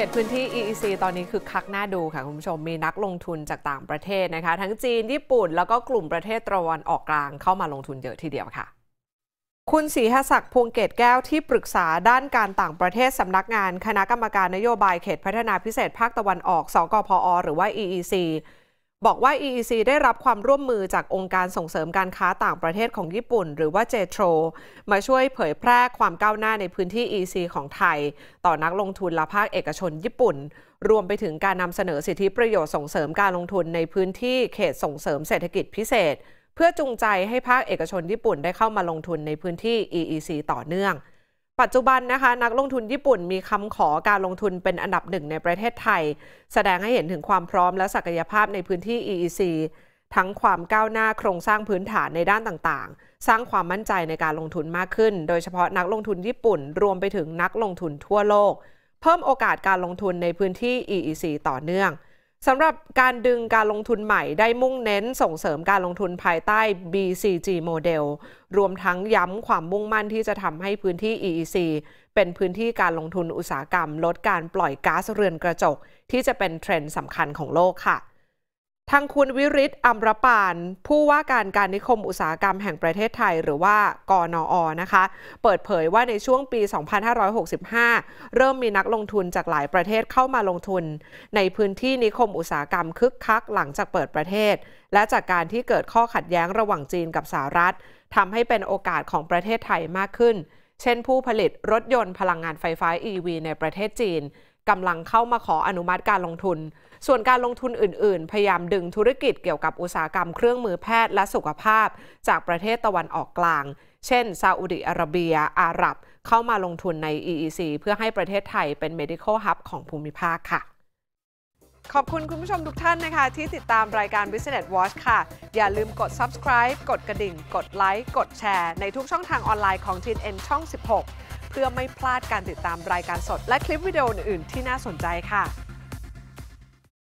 เตพื้นที่ EEC ตอนนี้คือคักหน้าดูค่ะ คุณผู้ชมมีนักลงทุนจากต่างประเทศนะคะ ทั้งจีน ญี่ปุ่น แล้วก็กลุ่มประเทศตะวันออกกลาง เข้ามาลงทุนเยอะทีเดียวค่ะ คุณศรีหศักดิ์พวงเกตแก้วที่ปรึกษาด้านการต่างประเทศสำนักงานคณะกรรมการนโยบายเขต พัฒนาพิเศษภาคตะวันออก สกพอ หรือว่า EEC บอกว่า EEC ได้รับความร่วมมือจากองค์การส่งเสริมการค้าต่างประเทศของญี่ปุ่น หรือว่าเจโตรมาช่วยเผยแพร่ความก้าวหน้าในพื้นที่ EEC ของไทย ต่อนักลงทุนและภาคเอกชนญี่ปุ่น รวมไปถึงการนำเสนอสิทธิประโยชน์ส่งเสริมการลงทุนในพื้นที่เขตส่งเสริมเศรษฐกิจพิเศษ เพื่อจูงใจให้ภาคเอกชนญี่ปุ่นได้เข้ามาลงทุนในพื้นที่ EEC ต่อเนื่องปัจจุบันนะคะนักลงทุนญี่ปุ่นมีคำขอการลงทุนเป็นอันดับหนึ่งในประเทศไทย แสดงให้เห็นถึงความพร้อมและศักยภาพในพื้นที่ EEC ทั้งความก้าวหน้าโครงสร้างพื้นฐานในด้านต่างๆ สร้างความมั่นใจในการลงทุนมากขึ้น โดยเฉพาะนักลงทุนญี่ปุ่นรวมไปถึงนักลงทุนทั่วโลก เพิ่มโอกาสการลงทุนในพื้นที่ EEC ต่อเนื่องสำหรับการดึงการลงทุนใหม่ได้มุ่งเน้นส่งเสริมการลงทุนภายใต้ BCG โมเดลรวมทั้งย้ำความมุ่งมั่นที่จะทำให้พื้นที่ EEC เป็นพื้นที่การลงทุนอุตสาหกรรมลดการปล่อยก๊าซเรือนกระจก ที่จะเป็นเทรนด์สำคัญของโลกค่ะทางคุณวิริศอัมรปาน ผู้ว่าการการนิคมอุตสาหกรรมแห่งประเทศไทย หรือว่ากอนออนะคะเปิดเผยว่าในช่วงปี 2565 เริ่มมีนักลงทุนจากหลายประเทศเข้ามาลงทุน ในพื้นที่นิคมอุตสาหกรรมคึกคักหลังจากเปิดประเทศ และจากการที่เกิดข้อขัดแย้งระหว่างจีนกับสหรัฐทำให้เป็นโอกาสของประเทศไทยมากขึ้น เช่น ผู้ผลิตรถยนต์พลังงานไฟฟ้า EV ในประเทศจีนกำลังเข้ามาขออนุมัติการลงทุน ส่วนการลงทุนอื่นๆ พยายามดึงธุรกิจเกี่ยวกับอุตสาหกรรมเครื่องมือแพทย์และสุขภาพ จากประเทศตะวันออกกลาง เช่นซาอุดิอาระเบีย อาหรับ เข้ามาลงทุนใน EEC เพื่อให้ประเทศไทยเป็น medical hub ของภูมิภาคค่ะ ขอบคุณคุณผู้ชมทุกท่านนะคะ ที่ติดตามรายการ Business Watch ค่ะ อย่าลืมกด subscribe กดกระดิ่ง กดไลค์ กดแชร์ในทุกช่องทางออนไลน์ของ TNN ช่อง16เพื่อไม่พลาดการติดตามรายการสด และคลิปวิดีโออื่น ๆ ที่น่าสนใจค่ะ